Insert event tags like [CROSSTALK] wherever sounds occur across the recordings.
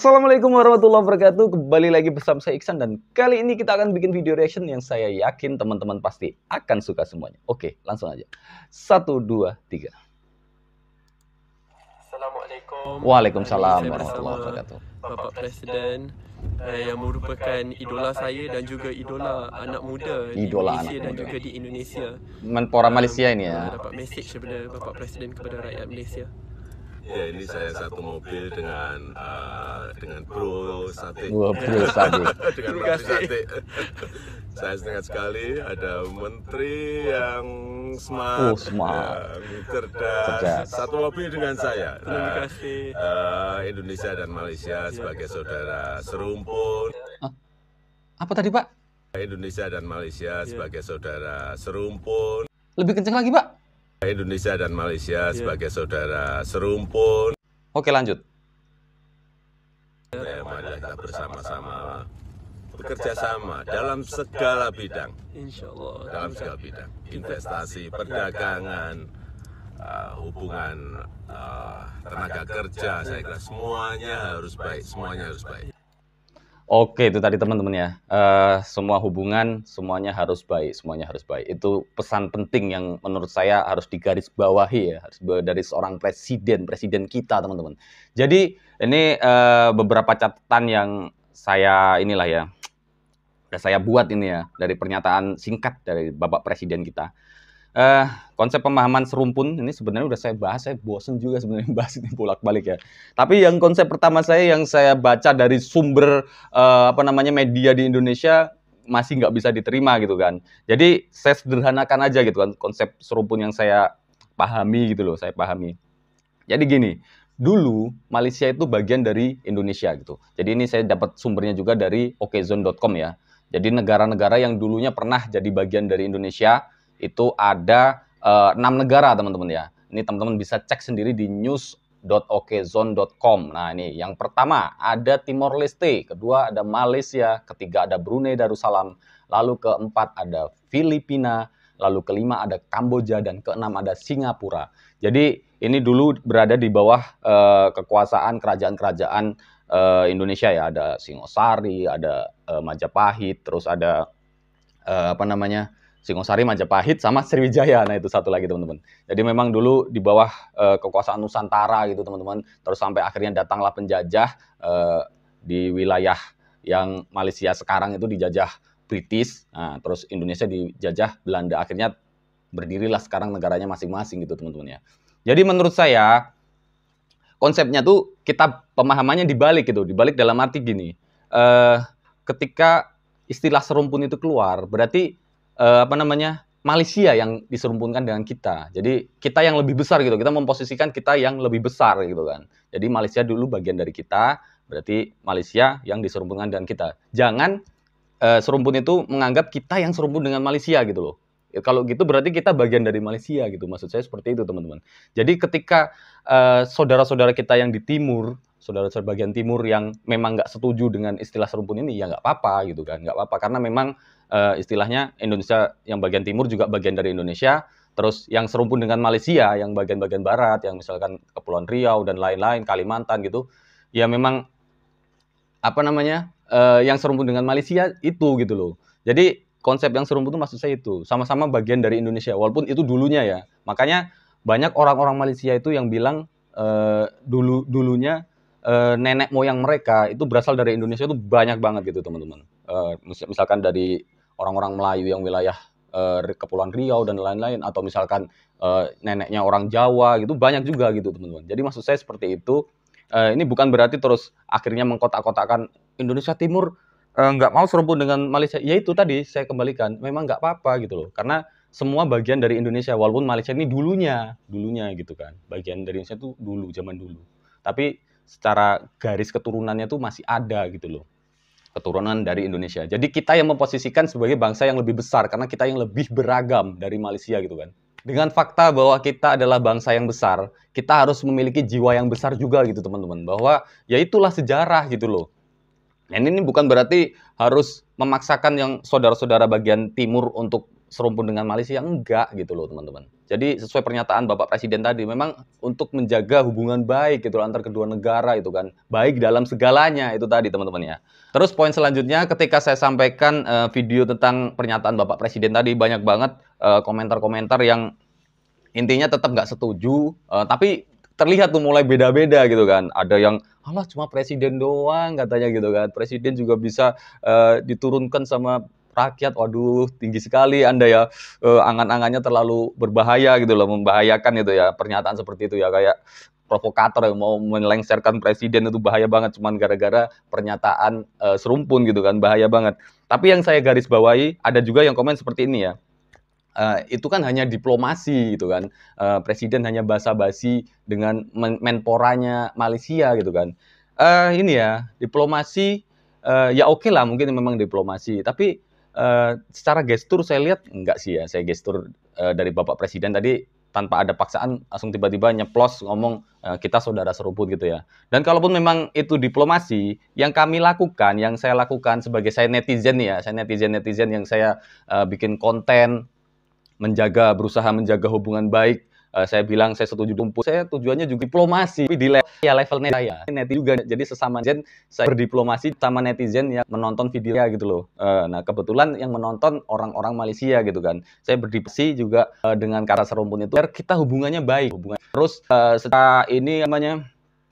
Assalamualaikum warahmatullahi wabarakatuh Kembali lagi bersama saya Iksan Dan kali ini kita akan bikin video reaction Yang saya yakin teman-teman pasti akan suka semuanya Oke langsung aja Satu, dua, tiga Assalamualaikum Waalaikumsalam warahmatullahi wabarakatuh Bapak Presiden eh, yang merupakan idola saya dan juga idola anak muda idola di Malaysia anak dan juga di Indonesia Menpora Malaysia ini ya Dapat mesej daripada Bapak Presiden kepada rakyat Malaysia Ya ini saya satu mobil dengan uh, dengan eh, eh, bro sate. mobil bro sate. [LAUGHS] dengan bro sate. [LAUGHS] saya sangat sekali ada menteri yang smart, oh, smart. Yang cerdas. cerdas. Satu mobil dengan saya. Terima nah, kasih. Eh, Indonesia dan Malaysia iya, sebagai iya. saudara serumpun. Apa tadi Pak? Indonesia dan Malaysia iya. sebagai saudara serumpun. Lebih kenceng lagi Pak. Indonesia dan Malaysia yeah. sebagai saudara serumpun. Oke lanjut. Ya, mari kita bersama-sama bekerja sama dalam segala bidang. Insya Allah. Dalam segala bidang. Investasi, perdagangan, uh, hubungan uh, tenaga kerja, saya kira semuanya harus baik, semuanya harus baik. Oke, itu tadi teman-teman ya. Uh, semua hubungan semuanya harus baik, semuanya harus baik. Itu pesan penting yang menurut saya harus digarisbawahi ya, harus dari seorang presiden, presiden kita teman-teman. Jadi ini uh, beberapa catatan yang saya inilah ya, saya buat ini ya dari pernyataan singkat dari Bapak Presiden kita uh, konsep pemahaman serumpun ini sebenarnya udah saya bahas, saya bosen juga sebenarnya [LAUGHS] bahas ini bolak-balik ya. Tapi yang konsep pertama saya yang saya baca dari sumber uh, apa namanya media di Indonesia masih nggak bisa diterima gitu kan. Jadi saya sederhanakan aja gitu kan konsep serumpun yang saya pahami gitu loh, saya pahami. Jadi gini, dulu Malaysia itu bagian dari Indonesia gitu. Jadi ini saya dapat sumbernya juga dari okezone.com ya. Jadi negara-negara yang dulunya pernah jadi bagian dari Indonesia itu ada eh, enam negara teman-teman ya. Ini teman-teman bisa cek sendiri di news .okzone.com. Nah ini yang pertama ada Timor Leste, kedua ada Malaysia, ketiga ada Brunei Darussalam, lalu keempat ada Filipina, lalu kelima ada Kamboja dan keenam ada Singapura. Jadi ini dulu berada di bawah eh, kekuasaan kerajaan-kerajaan eh, Indonesia ya, ada Singosari, ada eh, Majapahit, terus ada eh, apa namanya Singosari, Majapahit, sama Sriwijaya. Nah itu satu lagi teman-teman. Jadi memang dulu di bawah e, kekuasaan Nusantara gitu teman-teman. Terus sampai akhirnya datanglah penjajah e, di wilayah yang Malaysia sekarang itu dijajah British. Nah, terus Indonesia dijajah Belanda. Akhirnya berdirilah sekarang negaranya masing-masing gitu teman-teman ya. Jadi menurut saya konsepnya tuh kita pemahamannya dibalik gitu. Dibalik dalam arti gini. E, ketika istilah serumpun itu keluar, berarti uh, apa namanya Malaysia yang diserumpunkan dengan kita. Jadi kita yang lebih besar gitu. Kita memposisikan kita yang lebih besar gitu kan. Jadi Malaysia dulu bagian dari kita, berarti Malaysia yang diserumpunkan dengan kita. Jangan uh, serumpun itu menganggap kita yang serumpun dengan Malaysia gitu loh. Ya, kalau gitu berarti kita bagian dari Malaysia gitu. Maksud saya seperti itu teman-teman. Jadi ketika saudara eh, saudara-saudara kita yang di timur, saudara-saudara bagian timur yang memang nggak setuju dengan istilah serumpun ini, ya nggak apa-apa gitu kan. Nggak apa-apa karena memang uh, istilahnya Indonesia yang bagian timur juga bagian dari Indonesia. Terus yang serumpun dengan Malaysia, yang bagian-bagian barat, yang misalkan Kepulauan Riau dan lain-lain, Kalimantan gitu, ya memang apa namanya uh, yang serumpun dengan Malaysia itu gitu loh. Jadi konsep yang serumpun itu maksud saya itu sama-sama bagian dari Indonesia, walaupun itu dulunya ya. Makanya banyak orang-orang Malaysia itu yang bilang uh, dulu dulunya uh, nenek moyang mereka itu berasal dari Indonesia itu banyak banget gitu teman-teman. Uh, misalkan dari orang-orang Melayu yang wilayah uh, Kepulauan Riau dan lain-lain atau misalkan uh, neneknya orang Jawa gitu banyak juga gitu teman-teman. Jadi maksud saya seperti itu. Uh, ini bukan berarti terus akhirnya mengkotak-kotakan Indonesia Timur nggak uh, mau serumpun dengan Malaysia. Ya itu tadi saya kembalikan, memang nggak apa-apa gitu loh. Karena semua bagian dari Indonesia walaupun Malaysia ini dulunya, dulunya gitu kan. Bagian dari Indonesia itu dulu zaman dulu. Tapi secara garis keturunannya tuh masih ada gitu loh keturunan dari Indonesia. Jadi kita yang memposisikan sebagai bangsa yang lebih besar karena kita yang lebih beragam dari Malaysia gitu kan. Dengan fakta bahwa kita adalah bangsa yang besar, kita harus memiliki jiwa yang besar juga gitu teman-teman. Bahwa ya itulah sejarah gitu loh. Dan ini bukan berarti harus memaksakan yang saudara-saudara bagian timur untuk serumpun dengan Malaysia, enggak gitu loh teman-teman. Jadi sesuai pernyataan Bapak Presiden tadi, memang untuk menjaga hubungan baik gitu antar kedua negara itu kan, baik dalam segalanya itu tadi teman-teman ya. Terus poin selanjutnya ketika saya sampaikan uh, video tentang pernyataan Bapak Presiden tadi banyak banget eh, komentar-komentar uh, yang intinya tetap nggak setuju, uh, tapi terlihat tuh mulai beda-beda gitu kan. Ada yang Allah cuma presiden doang katanya gitu kan. Presiden juga bisa uh, diturunkan sama rakyat waduh tinggi sekali anda ya eh, angan-angannya terlalu berbahaya gitu loh membahayakan itu ya pernyataan seperti itu ya kayak provokator yang mau melengsarkan presiden itu bahaya banget cuman gara-gara pernyataan eh, serumpun gitu kan bahaya banget tapi yang saya garis bawahi ada juga yang komen seperti ini ya Uh, itu kan hanya diplomasi gitu kan uh, presiden hanya basa-basi dengan men menporanya Malaysia gitu kan uh, ini ya diplomasi uh, ya oke okay lah mungkin memang diplomasi tapi Eh, secara gestur saya lihat enggak sih ya saya gestur uh, dari Bapak Presiden tadi tanpa ada paksaan langsung tiba-tiba nyeplos ngomong uh, kita saudara seruput gitu ya. Dan kalaupun memang itu diplomasi yang kami lakukan, yang saya lakukan sebagai saya netizen ya, saya netizen-netizen yang saya uh, bikin konten menjaga berusaha menjaga hubungan baik uh, saya bilang saya setuju kumpul saya tujuannya juga diplomasi tapi di level ya level net saya net juga jadi sesama gen saya berdiplomasi sama netizen yang menonton videonya gitu loh uh, nah kebetulan yang menonton orang-orang Malaysia gitu kan saya berdiplomasi juga uh, dengan kata serumpun itu biar kita hubungannya baik hubungan terus uh, setelah ini namanya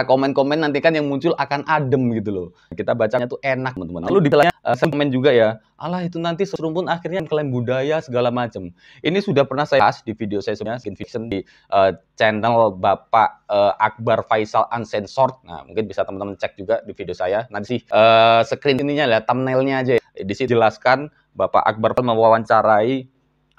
komen-komen nanti kan yang muncul akan adem gitu loh. Kita bacanya tuh enak teman-teman. Lalu detailnya uh, eh, saya komen juga ya, alah itu nanti serumpun akhirnya klaim budaya segala macam. Ini sudah pernah saya bahas di video saya sebenarnya skin fiction di uh, channel Bapak uh, Akbar Faisal Uncensored. Nah mungkin bisa teman-teman cek juga di video saya. Nanti sih uh, screen ininya lah, thumbnailnya aja. Ya. Di sini jelaskan Bapak Akbar mewawancarai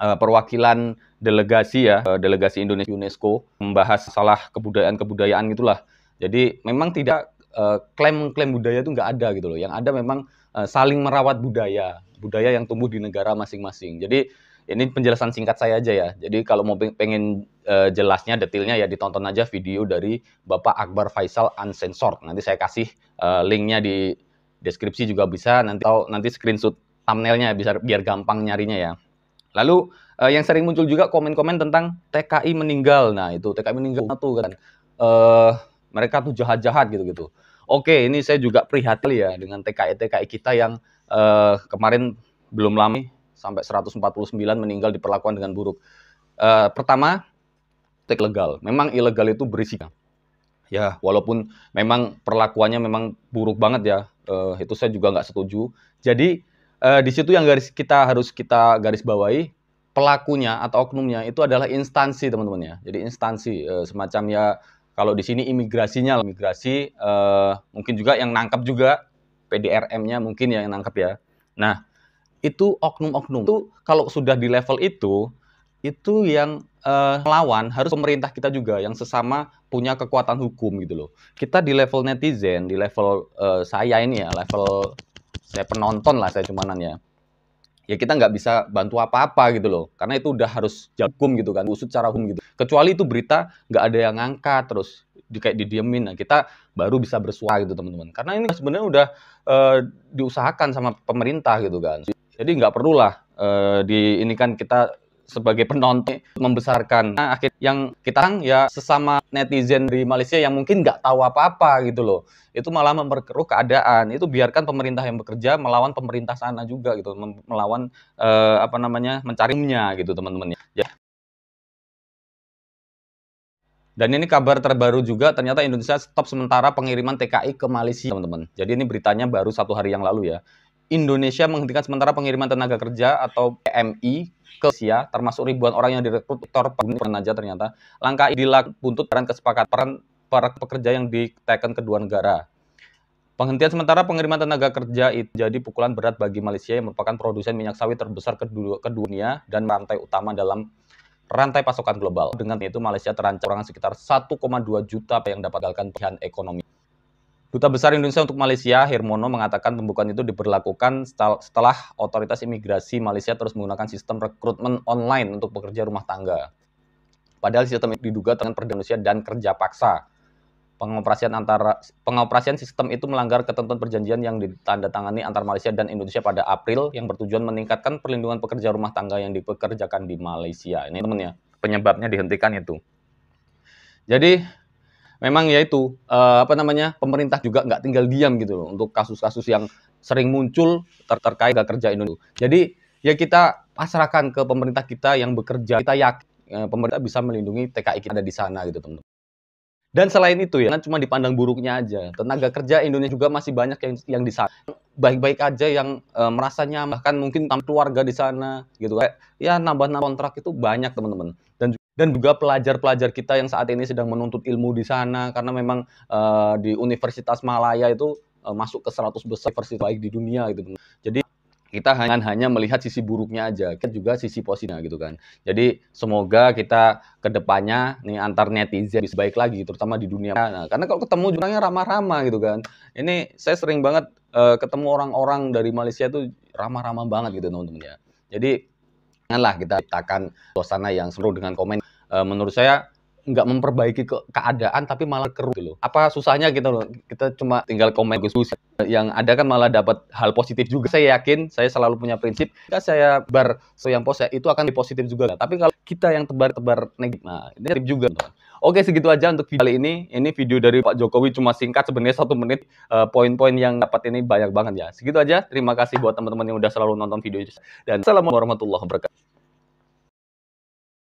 uh, perwakilan delegasi ya, uh, delegasi Indonesia UNESCO membahas salah kebudayaan-kebudayaan gitulah. Jadi memang tidak eh, klaim-klaim uh, budaya itu nggak ada gitu loh. Yang ada memang uh, saling merawat budaya, budaya yang tumbuh di negara masing-masing. Jadi ini penjelasan singkat saya aja ya. Jadi kalau mau pengen uh, jelasnya, detailnya ya ditonton aja video dari Bapak Akbar Faisal Uncensored. Nanti saya kasih uh, linknya di deskripsi juga bisa. Nanti atau nanti screenshot thumbnailnya bisa biar gampang nyarinya ya. Lalu uh, yang sering muncul juga komen-komen tentang TKI meninggal. Nah itu TKI meninggal tuh kan. Uh, mereka tuh jahat-jahat gitu-gitu. Oke, ini saya juga prihatin ya dengan TKI-TKI e e kita yang uh, kemarin belum lama sampai 149 meninggal diperlakukan dengan buruk. Uh, pertama, tek legal. Memang ilegal itu berisiko. Ya, walaupun memang perlakuannya memang buruk banget ya. Uh, itu saya juga nggak setuju. Jadi uh, di situ yang garis kita harus kita garis bawahi pelakunya atau oknumnya itu adalah instansi teman-teman ya. Jadi instansi uh, semacam ya kalau di sini imigrasinya, imigrasi uh, mungkin juga yang nangkap juga PDRM-nya mungkin yang nangkap ya. Nah, itu oknum-oknum. Itu kalau sudah di level itu, itu yang uh, melawan harus pemerintah kita juga yang sesama punya kekuatan hukum gitu loh. Kita di level netizen, di level uh, saya ini ya, level saya penonton lah saya cumanannya ya ya kita nggak bisa bantu apa-apa gitu loh. Karena itu udah harus hukum gitu kan, usut secara hukum gitu. Kecuali itu berita nggak ada yang ngangkat terus di, kayak didiemin, nah kita baru bisa bersuara gitu teman-teman. Karena ini sebenarnya udah e, diusahakan sama pemerintah gitu kan. Jadi nggak perlulah e, eh, di ini kan kita sebagai penonton membesarkan. Nah, akhir yang kita ya sesama netizen di Malaysia yang mungkin nggak tahu apa-apa gitu loh. Itu malah memperkeruh keadaan. Itu biarkan pemerintah yang bekerja melawan pemerintah sana juga gitu, melawan eh, apa namanya? mencarinya gitu teman-teman ya. Dan ini kabar terbaru juga, ternyata Indonesia stop sementara pengiriman TKI ke Malaysia, teman-teman. Jadi ini beritanya baru satu hari yang lalu ya. Indonesia menghentikan sementara pengiriman tenaga kerja atau PMI ke Asia, termasuk ribuan orang yang direkrut Tor aja ternyata. Langkah ini dilakukan buntut peran kesepakatan para pekerja yang diteken kedua negara. Penghentian sementara pengiriman tenaga kerja itu jadi pukulan berat bagi Malaysia yang merupakan produsen minyak sawit terbesar kedua, ke dunia dan rantai utama dalam rantai pasokan global. Dengan itu Malaysia terancam sekitar 1,2 juta yang dapat gagalkan pilihan ekonomi. Duta Besar Indonesia untuk Malaysia, Hermono, mengatakan pembukaan itu diberlakukan setelah otoritas imigrasi Malaysia terus menggunakan sistem rekrutmen online untuk pekerja rumah tangga. Padahal sistem itu diduga dengan perdanusia dan kerja paksa. Pengoperasian antara pengoperasian sistem itu melanggar ketentuan perjanjian yang ditandatangani antar Malaysia dan Indonesia pada April yang bertujuan meningkatkan perlindungan pekerja rumah tangga yang dipekerjakan di Malaysia. Ini temennya, penyebabnya dihentikan itu. Jadi memang ya itu uh, apa namanya pemerintah juga nggak tinggal diam gitu loh untuk kasus-kasus yang sering muncul ter terkait gak kerja Indonesia. Jadi ya kita pasrahkan ke pemerintah kita yang bekerja. Kita yakin uh, pemerintah bisa melindungi TKI kita ada di sana gitu teman-teman. Dan selain itu ya, kan cuma dipandang buruknya aja. Tenaga kerja Indonesia juga masih banyak yang yang di sana. Baik-baik aja yang e, merasa bahkan mungkin tanpa keluarga di sana gitu kayak ya nambah-nambah kontrak itu banyak teman-teman. Dan dan juga pelajar-pelajar kita yang saat ini sedang menuntut ilmu di sana karena memang uh, di Universitas Malaya itu uh, masuk ke 100 besar universitas baik di dunia gitu. Jadi kita hanya hanya melihat sisi buruknya aja, kita juga sisi positifnya gitu kan. Jadi semoga kita kedepannya nih antar netizen bisa baik lagi, terutama di dunia. Nah, karena kalau ketemu jurnalnya ramah-ramah gitu kan. Ini saya sering banget uh, ketemu orang-orang dari Malaysia itu ramah-ramah banget gitu teman-teman ya. Jadi janganlah kita ciptakan suasana yang seru dengan komen Eh, menurut saya nggak memperbaiki ke keadaan tapi malah keruh gitu loh. Apa susahnya gitu loh. Kita cuma tinggal komen bagus Yang ada kan malah dapat hal positif juga. Saya yakin saya selalu punya prinsip jika saya bar so yang pos itu akan di positif juga. Tapi kalau kita yang tebar-tebar negatif, nah ini negatif juga. Gitu. Oke segitu aja untuk video kali ini. Ini video dari Pak Jokowi cuma singkat sebenarnya satu menit. Eh, poin-poin yang dapat ini banyak banget ya. Segitu aja. Terima kasih buat teman-teman yang udah selalu nonton video ini. Dan assalamualaikum warahmatullahi wabarakatuh.